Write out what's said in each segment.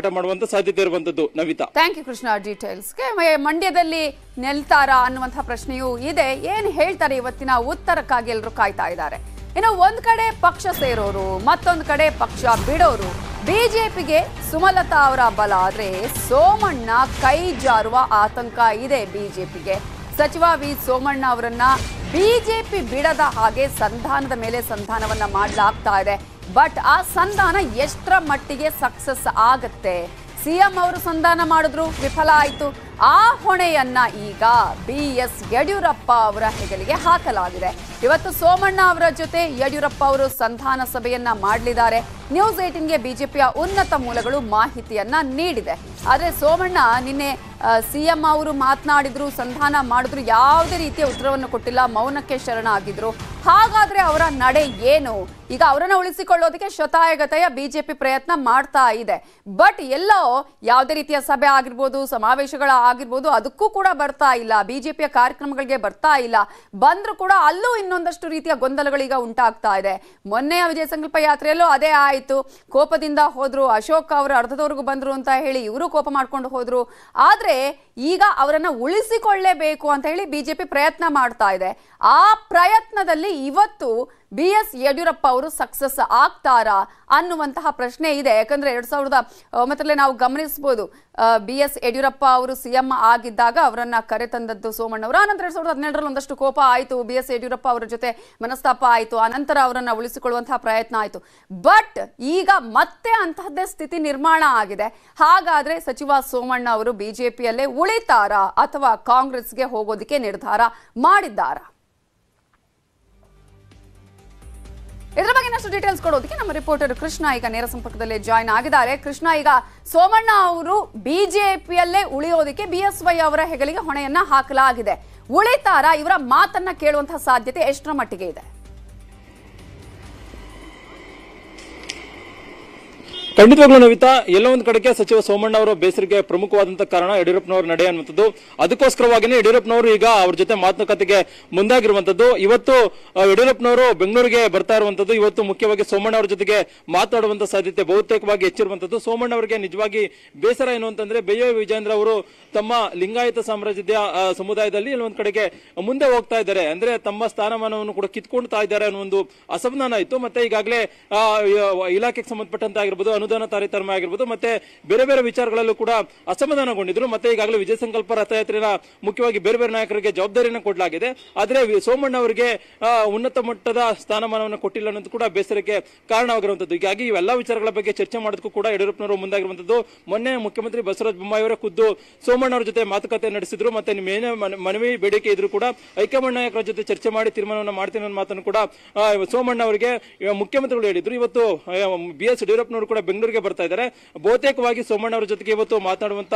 ಪ್ರಕಟ ಮಾಡುವಂತ ಸಾಧ್ಯತೆ ಇರುವಂತದ್ದು Navitha thank you Krishna details ಮಂಡ್ಯದಲ್ಲಿ ನೆಲ್ತಾರ ಅನ್ನುವಂತಹ ಪ್ರಶ್ನೆಯೂ ಇದೆ ಏನ್ ಹೇಳ್ತಾರೆ ಇವತ್ತಿನ ಉತ್ತರಕ್ಕಾಗಿ ಎಲ್ಲರೂ ಕಾಯ್ತಾ ಇದ್ದಾರೆ ಇನ್ನು ಒಂದ್ ಕಡೆ ಪಕ್ಷ ಸೇರೋರು ಮತ್ತೊಂದು ಕಡೆ ಪಕ್ಷ ಬಿಡೋರು ಬಿಜೆಪಿಗೆ ಸುಮಲತಾ ಅವರ ಬಲ ಆದರೆ ಸೋಮಣ್ಣ ಕೈ ಜಾರುವ ಆತಂಕ ಇದೆ ಬಿಜೆಪಿಗೆ ಸಚಿವ ವಿ ಸೋಮಣ್ಣ ಅವರನ್ನ ಬಿಜೆಪಿ ಬಿಡದ ಹಾಗೆ ಸಂಧಾನದ ಮೇಲೆ ಸಂಧಾನವನ್ನ ಮಾಡಲಾಗ್ತಾ ಇದೆ ಬಟ್ ಆ ಸಂಧಾನ ಎಷ್ಟರ ಮಟ್ಟಿಗೆ ಸಕ್ಸಸ್ ಆಗುತ್ತೆ ಸಿ ಎಂ ಅವರು ಸಂಧಾನ ಮಾಡಿದ್ರು ವಿಫಲ ಆಯಿತು ಆ ಹೊಣೆಯನ್ನ ಈಗ ಬಿ ಎಸ್ ಯಡಿಯೂರಪ್ಪ ಅವರ ಹೆಗಲಿಗೆ ಹಾಕಲಾಗಿದೆ ಇವತ್ತು ಸೋಮಣ್ಣ ಅವರ ಜೊತೆ ಯಡಿಯೂರಪ್ಪ ಅವರು ಸಂಧಾನ ಸಭೆಯನ್ನ ಮಾಡಲಿದ್ದಾರೆ ನ್ಯೂಸ್ ಏಟಿನ್ಗೆ ಬಿಜೆಪಿಯ ಉನ್ನತ ಮೂಲಗಳು ಮಾಹಿತಿಯನ್ನ ನೀಡಿದೆ ಆದರೆ ಸೋಮಣ್ಣ ನಿನ್ನೆ ಸಿ ಎಂ ಅವರು ಮಾತನಾಡಿದ್ರು ಸಂಧಾನ ಮಾಡಿದ್ರು ಯಾವುದೇ ರೀತಿಯ ಉತ್ತರವನ್ನು ಕೊಟ್ಟಿಲ್ಲ ಮೌನಕ್ಕೆ ಶರಣ ಆಗಿದ್ರು ಹಾಗಾದ್ರೆ ಅವರ ನಡೆ ಏನು ಈಗ ಅವರನ್ನ ಉಳಿಸಿಕೊಳ್ಳೋದಕ್ಕೆ ಶತಾಯಗತೆಯ ಬಿಜೆಪಿ ಪ್ರಯತ್ನ ಮಾಡ್ತಾ ಇದೆ ಬಟ್ ಎಲ್ಲೋ ಯಾವುದೇ ರೀತಿಯ ಸಭೆ ಆಗಿರ್ಬೋದು ಸಮಾವೇಶಗಳ ಆಗಿರ್ಬೋದು ಅದಕ್ಕೂ ಕೂಡ ಬರ್ತಾ ಇಲ್ಲ ಬಿಜೆಪಿಯ ಕಾರ್ಯಕ್ರಮಗಳಿಗೆ ಬರ್ತಾ ಇಲ್ಲ ಬಂದ್ರೂ ಕೂಡ ಅಲ್ಲೂ ಇನ್ನೊಂದಷ್ಟು ರೀತಿಯ ಗೊಂದಲಗಳೀಗ ಉಂಟಾಗ್ತಾ ಇದೆ ಮೊನ್ನೆಯ ವಿಜಯ ಸಂಕಲ್ಪ ಯಾತ್ರೆಯಲ್ಲೂ ಅದೇ ಆಯಿತು ಕೋಪದಿಂದ ಹೋದ್ರು ಅಶೋಕ್ ಅವರು ಅರ್ಧದವರೆಗೂ ಬಂದರು ಅಂತ ಹೇಳಿ ಇವರು ಕೋಪ ಮಾಡಿಕೊಂಡು ಹೋದ್ರು ಆದ್ರೆ ಈಗ ಅವರನ್ನ ಉಳಿಸಿಕೊಳ್ಳೇಬೇಕು ಅಂತ ಹೇಳಿ ಬಿಜೆಪಿ ಪ್ರಯತ್ನ ಮಾಡ್ತಾ ಇದೆ ಆ ಪ್ರಯತ್ನದಲ್ಲಿ ಇವತ್ತು ಬಿ ಎಸ್ ಯಡಿಯೂರಪ್ಪ ಅವರು ಸಕ್ಸಸ್ ಆಗ್ತಾರಾ ಅನ್ನುವಂತಹ ಪ್ರಶ್ನೆ ಇದೆ ಯಾಕಂದ್ರೆ ಎರಡ್ ಸಾವಿರದ ಒಂಬತ್ತರಲ್ಲೇ ನಾವು ಗಮನಿಸಬಹುದು ಬಿ ಎಸ್ ಯಡಿಯೂರಪ್ಪ ಅವರು ಸಿಎಂ ಆಗಿದ್ದಾಗ ಅವರನ್ನ ಕರೆತಂದದ್ದು ಅವರು ಆನಂತರ ಎರಡ್ ಸಾವಿರದ ಹದಿನೆಂಟರಲ್ಲಿ ಒಂದಷ್ಟು ಕೋಪ ಆಯಿತು ಬಿ ಎಸ್ ಯಡಿಯೂರಪ್ಪ ಅವರ ಜೊತೆ ಮನಸ್ತಾಪ ಆಯಿತು ಅನಂತರ ಅವರನ್ನ ಉಳಿಸಿಕೊಳ್ಳುವಂತಹ ಪ್ರಯತ್ನ ಆಯಿತು ಬಟ್ ಈಗ ಮತ್ತೆ ಅಂತಹದ್ದೇ ಸ್ಥಿತಿ ನಿರ್ಮಾಣ ಆಗಿದೆ ಹಾಗಾದ್ರೆ ಸಚಿವ ಸೋಮಣ್ಣ ಅವರು ಬಿಜೆಪಿಯಲ್ಲೇ ಉಳಿತಾರಾ ಅಥವಾ ಕಾಂಗ್ರೆಸ್ಗೆ ಹೋಗೋದಕ್ಕೆ ನಿರ್ಧಾರ ಮಾಡಿದ್ದಾರಾ ಇದರ ಬಗ್ಗೆ ಇನ್ನಷ್ಟು ಡೀಟೇಲ್ಸ್ ಕೊಡೋದಕ್ಕೆ ನಮ್ಮ ರಿಪೋರ್ಟರ್ ಕೃಷ್ಣ ಈಗ ನೇರ ಸಂಪರ್ಕದಲ್ಲಿ ಜಾಯ್ನ್ ಆಗಿದ್ದಾರೆ ಕೃಷ್ಣ ಈಗ ಸೋಮಣ್ಣ ಅವರು ಬಿಜೆಪಿಯಲ್ಲೇ ಉಳಿಯೋದಕ್ಕೆ ಬಿ ಎಸ್ ವೈ ಅವರ ಹೆಗಲಿಗೆ ಹೊಣೆಯನ್ನ ಹಾಕಲಾಗಿದೆ ಉಳಿತಾರ ಇವರ ಮಾತನ್ನ ಕೇಳುವಂತಹ ಸಾಧ್ಯತೆ ಎಷ್ಟರ ಮಟ್ಟಿಗೆ ಇದೆ ಖಂಡಿತವಾಗ್ಲೂ ನವಿತಾ ಎಲ್ಲ ಒಂದು ಕಡೆಗೆ ಸಚಿವ ಸೋಮಣ್ಣ ಅವರು ಬೇಸರಿಗೆ ಪ್ರಮುಖವಾದಂತಹ ಕಾರಣ ಯಡಿಯೂರಪ್ಪನವರ ನಡೆ ಅನ್ನುವಂಥದ್ದು ಅದಕ್ಕೋಸ್ಕರವಾಗಿನೇ ಯಡಿಯೂರಪ್ಪನವರು ಈಗ ಅವ್ರ ಜೊತೆ ಮಾತುಕತೆಗೆ ಮುಂದಾಗಿರುವಂತದ್ದು ಇವತ್ತು ಯಡಿಯೂರಪ್ಪನವರು ಬೆಂಗಳೂರಿಗೆ ಬರ್ತಾ ಇರುವಂತದ್ದು ಇವತ್ತು ಮುಖ್ಯವಾಗಿ ಸೋಮಣ್ಣ ಅವರ ಜೊತೆಗೆ ಮಾತನಾಡುವಂತ ಸಾಧ್ಯತೆ ಬಹುತೇಕವಾಗಿ ಹೆಚ್ಚಿರುವಂತದ್ದು ಸೋಮಣ್ಣ ಅವರಿಗೆ ನಿಜವಾಗಿ ಬೇಸರ ಏನು ಅಂತಂದ್ರೆ ಬೇಯ ವಿಜೇಂದ್ರ ಅವರು ತಮ್ಮ ಲಿಂಗಾಯತ ಸಾಮ್ರಾಜ್ಯದ ಸಮುದಾಯದಲ್ಲಿ ಎಲ್ಲೊಂದು ಕಡೆಗೆ ಮುಂದೆ ಹೋಗ್ತಾ ಇದ್ದಾರೆ ಅಂದ್ರೆ ತಮ್ಮ ಸ್ಥಾನಮಾನವನ್ನು ಕೂಡ ಕಿತ್ಕೊಳ್ತಾ ಇದ್ದಾರೆ ಅನ್ನೋ ಒಂದು ಅಸಮಾಧಾನ ಇತ್ತು ಮತ್ತೆ ಈಗಾಗಲೇ ಇಲಾಖೆಗೆ ಸಂಬಂಧಪಟ್ಟಂತಾಗಿರ್ಬೋದು ಅಸಮಾಧಾನಕಾರಿ ತರ್ಮ ಆಗಿರ್ಬೋದು ಮತ್ತೆ ಬೇರೆ ಬೇರೆ ವಿಚಾರಗಳಲ್ಲೂ ಕೂಡ ಅಸಮಾಧಾನಗೊಂಡಿದ್ರು ಮತ್ತೆ ಈಗಾಗಲೇ ವಿಜಯ ಸಂಕಲ್ಪ ರಥಯಾತ್ರೆಯ ಮುಖ್ಯವಾಗಿ ಬೇರೆ ಬೇರೆ ನಾಯಕರಿಗೆ ಜವಾಬ್ದಾರಿಯನ್ನು ಕೊಡಲಾಗಿದೆ ಆದರೆ ಸೋಮಣ್ಣ ಅವರಿಗೆ ಉನ್ನತ ಮಟ್ಟದ ಸ್ಥಾನಮಾನವನ್ನು ಕೊಟ್ಟಿಲ್ಲ ಅನ್ನೋದು ಕೂಡ ಬೇಸರಕ್ಕೆ ಕಾರಣವಾಗಿರುವಂತದ್ದು ಹೀಗಾಗಿ ಇವೆಲ್ಲ ವಿಚಾರಗಳ ಬಗ್ಗೆ ಚರ್ಚೆ ಮಾಡೋದಕ್ಕೂ ಕೂಡ ಯಡಿಯೂರಪ್ಪನವರು ಮುಂದಾಗಿರುವಂತದ್ದು ಮೊನ್ನೆ ಮುಖ್ಯಮಂತ್ರಿ ಬಸವರಾಜ ಬೊಮ್ಮಾಯಿ ಅವರ ಖುದ್ದು ಸೋಮಣ್ಣ ಅವರ ಜೊತೆ ಮಾತುಕತೆ ನಡೆಸಿದ್ರು ಮತ್ತೆ ನಿಮ್ಮ ಏನೇ ಮನವಿ ಬೇಡಿಕೆ ಇದ್ರು ಕೂಡ ಹೈಕಮಾಂಡ್ ನಾಯಕರ ಜೊತೆ ಚರ್ಚೆ ಮಾಡಿ ತೀರ್ಮಾನವನ್ನು ಮಾಡ್ತೀನಿ ಅನ್ನೋ ಮಾತನ್ನು ಕೂಡ ಸೋಮಣ್ಣ ಅವರಿಗೆ ಮುಖ್ಯಮಂತ್ರಿಗಳು ಹೇಳಿದ್ರು ಇವತ್ತು ಬಿ ಎಸ್ ಯಡಿಯೂರಪ್ಪನವರು ಕೂಡ ಬೆಂಗಳೂರಿಗೆ ಬರ್ತಾ ಇದ್ದಾರೆ ಬಹುತೇಕವಾಗಿ ಸೋಮಣ್ಣ ಅವರ ಜೊತೆಗೆ ಇವತ್ತು ಮಾತನಾಡುವಂತ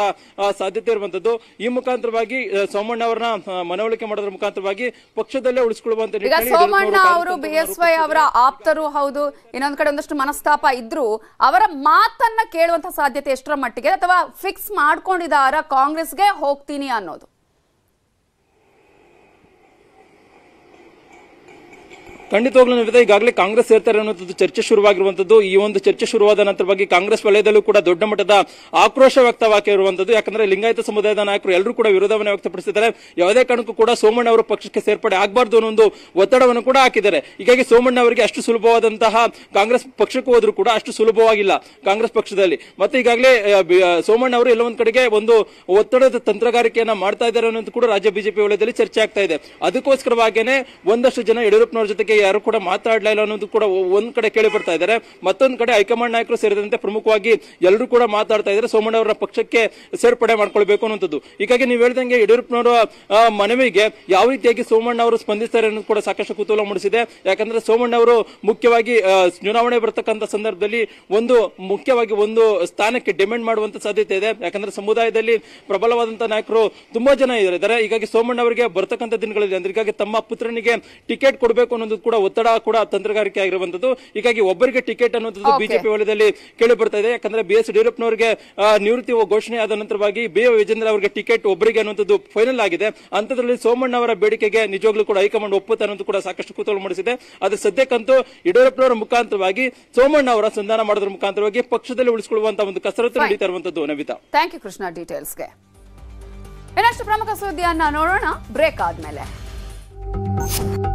ಸಾಧ್ಯತೆ ಇರುವಂತದ್ದು ಈ ಮುಖಾಂತರವಾಗಿ ಸೋಮಣ್ಣ ಅವರನ್ನ ಮನವೊಲಿಕೆ ಮಾಡೋದ್ರ ಮುಖಾಂತರವಾಗಿ ಪಕ್ಷದಲ್ಲೇ ಉಳಿಸಿಕೊಳ್ಳುವಂತ ಸೋಮಣ್ಣ ಅವರು ಬಿಎಸ್ವೈ ಅವರ ಆಪ್ತರು ಹೌದು ಇನ್ನೊಂದ್ ಕಡೆ ಒಂದಷ್ಟು ಮನಸ್ತಾಪ ಇದ್ರು ಅವರ ಮಾತನ್ನ ಕೇಳುವಂತ ಸಾಧ್ಯತೆ ಎಷ್ಟರ ಮಟ್ಟಿಗೆ ಅಥವಾ ಫಿಕ್ಸ್ ಮಾಡ್ಕೊಂಡಿದಾರ ಕಾಂಗ್ರೆಸ್ಗೆ ಹೋಗ್ತೀನಿ ಅನ್ನೋದು ಖಂಡಿತವಾಗ್ಲೂ ನವಿತಾ ಈಗಾಗಲೇ ಕಾಂಗ್ರೆಸ್ ಸೇರ್ತಾರೆ ಅನ್ನುವಂಥದ್ದು ಚರ್ಚೆ ಶುರುವಾಗಿರುವಂತದ್ದು ಈ ಒಂದು ಚರ್ಚೆ ಶುರುವಾದ ನಂತರ ಬಗ್ಗೆ ಕಾಂಗ್ರೆಸ್ ವಲಯದಲ್ಲೂ ಕೂಡ ದೊಡ್ಡ ಮಟ್ಟದ ಆಕ್ರೋಶ ವ್ಯಕ್ತವಾಗಿರುವಂತದ್ದು ಯಾಕಂದ್ರೆ ಲಿಂಗಾಯತ ಸಮುದಾಯದ ನಾಯಕರು ಎಲ್ಲರೂ ಕೂಡ ವಿರೋಧವನ್ನು ವ್ಯಕ್ತಪಡಿಸಿದ್ದಾರೆ ಯಾವುದೇ ಕಾರಣಕ್ಕೂ ಕೂಡ ಸೋಮಣ್ಣ ಅವರು ಪಕ್ಷಕ್ಕೆ ಸೇರ್ಪಡೆ ಆಗಬಾರ್ದು ಅನ್ನೋ ಒಂದು ಒತ್ತಡವನ್ನು ಕೂಡ ಹಾಕಿದ್ದಾರೆ ಹೀಗಾಗಿ ಸೋಮಣ್ಣ ಅವರಿಗೆ ಅಷ್ಟು ಸುಲಭವಾದಂತಹ ಕಾಂಗ್ರೆಸ್ ಪಕ್ಷಕ್ಕೂ ಹೋದ್ರು ಕೂಡ ಅಷ್ಟು ಸುಲಭವಾಗಿಲ್ಲ ಕಾಂಗ್ರೆಸ್ ಪಕ್ಷದಲ್ಲಿ ಮತ್ತೆ ಈಗಾಗಲೇ ಸೋಮಣ್ಣ ಅವರು ಎಲ್ಲೊಂದು ಕಡೆಗೆ ಒಂದು ಒತ್ತಡದ ತಂತ್ರಗಾರಿಕೆಯನ್ನ ಮಾಡ್ತಾ ಇದ್ದಾರೆ ಅನ್ನೋದು ಕೂಡ ರಾಜ್ಯ ಬಿಜೆಪಿ ವಲಯದಲ್ಲಿ ಚರ್ಚೆ ಆಗ್ತಾ ಇದೆ ಅದಕ್ಕೋಸ್ಕರವಾಗಿಯೇ ಒಂದಷ್ಟು ಜನ ಯಡಿಯೂರಪ್ಪನವರ ಜೊತೆಗೆ ಯಾರು ಕೂಡ ಮಾತಾಡ್ಲಾ ಇಲ್ಲ ಅನ್ನೋದು ಕೂಡ ಒಂದ್ ಕಡೆ ಕೇಳಿ ಬರ್ತಾ ಇದ್ದಾರೆ ಮತ್ತೊಂದ್ ಕಡೆ ಹೈಕಮಾಂಡ್ ನಾಯಕರು ಸೇರಿದಂತೆ ಪ್ರಮುಖವಾಗಿ ಎಲ್ಲರೂ ಕೂಡ ಮಾತಾಡ್ತಾ ಇದ್ದಾರೆ ಸೋಮಣ್ಣ ಅವರ ಪಕ್ಷಕ್ಕೆ ಸೇರ್ಪಡೆ ಮಾಡ್ಕೊಳ್ಬೇಕು ಅನ್ನುವಂಥದ್ದು ಹೀಗಾಗಿ ನೀವು ಹೇಳಿದಂಗೆ ಯಡಿಯೂರಪ್ಪನವರ ಮನವಿಗೆ ಯಾವ ರೀತಿಯಾಗಿ ಸೋಮಣ್ಣ ಅವರು ಸ್ಪಂದಿಸ್ತಾರೆ ಅನ್ನೋದು ಕೂಡ ಸಾಕಷ್ಟು ಕುತೂಹಲ ಮೂಡಿಸಿದೆ ಯಾಕಂದ್ರೆ ಸೋಮಣ್ಣ ಅವರು ಮುಖ್ಯವಾಗಿ ಚುನಾವಣೆ ಬರತಕ್ಕಂತ ಸಂದರ್ಭದಲ್ಲಿ ಒಂದು ಮುಖ್ಯವಾಗಿ ಒಂದು ಸ್ಥಾನಕ್ಕೆ ಡಿಮ್ಯಾಂಡ್ ಮಾಡುವಂತ ಸಾಧ್ಯತೆ ಇದೆ ಯಾಕಂದ್ರೆ ಸಮುದಾಯದಲ್ಲಿ ಪ್ರಬಲವಾದಂತ ನಾಯಕರು ತುಂಬಾ ಜನ ಇದ್ದಾರೆ ಹೀಗಾಗಿ ಸೋಮಣ್ಣ ಅವರಿಗೆ ಬರ್ತಕ್ಕಂಥ ದಿನಗಳಲ್ಲಿ ಅಂದ್ರೆ ಹೀಗಾಗಿ ತಮ್ಮ ಪುತ್ರನಿಗೆ ಟಿಕೆಟ್ ಕೊಡಬೇಕು ಅನ್ನೋದು ಕೂಡ ಒತ್ತಡ ಕೂಡ ತಂತ್ರಗಾರಿಕೆ ಆಗಿರುವಂತದ್ದು ಹೀಗಾಗಿ ಒಬ್ಬರಿಗೆ ಟಿಕೆಟ್ ಅನ್ನುವಂಥದ್ದು ಬಿಜೆಪಿ ವಲಯದಲ್ಲಿ ಕೇಳಿ ಬರ್ತಾ ಇದೆ ಯಾಕಂದ್ರೆ ಬಿ ಎಸ್ ಯಡಿಯೂರಪ್ಪನವರಿಗೆ ನಿವೃತ್ತಿ ಘೋಷಣೆ ಆದ ನಂತರವಾಗಿ ಬಿ ವಿಜೇಂದ್ರ ಅವರಿಗೆ ಟಿಕೆಟ್ ಒಬ್ಬರಿಗೆ ಅನ್ನುವಂಥದ್ದು ಫೈನಲ್ ಆಗಿದೆ ಅಂತದ್ರಲ್ಲಿ ಸೋಮಣ್ಣ ಅವರ ಬೇಡಿಕೆಗೆ ನಿಜವಾಗ್ಲೂ ಕೂಡ ಹೈಕಮಾಂಡ್ ಒಪ್ಪುತ್ತ ಅನ್ನೋದು ಕೂಡ ಸಾಕಷ್ಟು ಕುತೂಹಲ ಮೂಡಿಸಿದೆ ಅದು ಸದ್ಯಕ್ಕಂತೂ ಯಡಿಯೂರಪ್ಪನವರ ಮುಖಾಂತರವಾಗಿ ಸೋಮಣ್ಣ ಅವರ ಸಂಧಾನ ಮಾಡೋದ್ರ ಮುಖಾಂತರವಾಗಿ ಪಕ್ಷದಲ್ಲಿ ಉಳಿಸಿಕೊಳ್ಳುವಂತಹ ಒಂದು ಕಸರತ್ತು ನಡೀತಾ ಇರುವಂತದ್ದು ನವಿತಾ ಥ್ಯಾಂಕ್ ಯು ಕೃಷ್ಣ ಡೀಟೇಲ್ಸ್ಗೆ ಇನ್ನಷ್ಟು ಪ್ರಮುಖ ಸುದ್ದಿಯನ್ನ ನೋಡೋಣ ಬ್ರೇಕ್ ಆದ್ಮೇಲೆ